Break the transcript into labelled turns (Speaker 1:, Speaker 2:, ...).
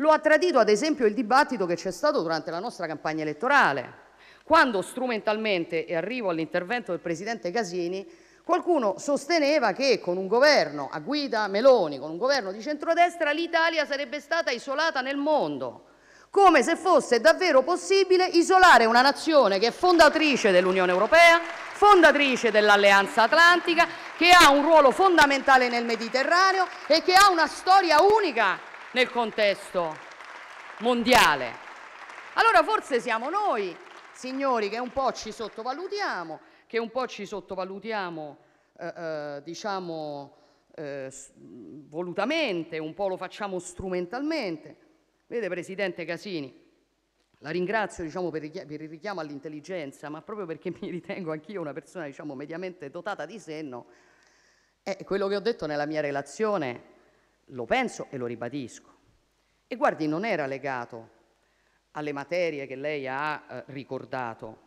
Speaker 1: Lo ha tradito ad esempio il dibattito che c'è stato durante la nostra campagna elettorale, quando strumentalmente, e arrivo all'intervento del Presidente Casini, qualcuno sosteneva che con un governo a guida Meloni, con un governo di centrodestra, l'Italia sarebbe stata isolata nel mondo, come se fosse davvero possibile isolare una nazione che è fondatrice dell'Unione Europea, fondatrice dell'Alleanza Atlantica, che ha un ruolo fondamentale nel Mediterraneo e che ha una storia unica nel contesto mondiale. Allora forse siamo noi, signori, che un po' ci sottovalutiamo, che un po' ci sottovalutiamo, eh, eh, diciamo, eh, volutamente, un po' lo facciamo strumentalmente. Vede, Presidente Casini, la ringrazio diciamo, per, per, il richiamo all'intelligenza, ma proprio perché mi ritengo anch'io una persona diciamo, mediamente dotata di senno, eh, quello che ho detto nella mia relazione lo penso e lo ribadisco. E guardi, non era legato alle materie che lei ha eh, ricordato,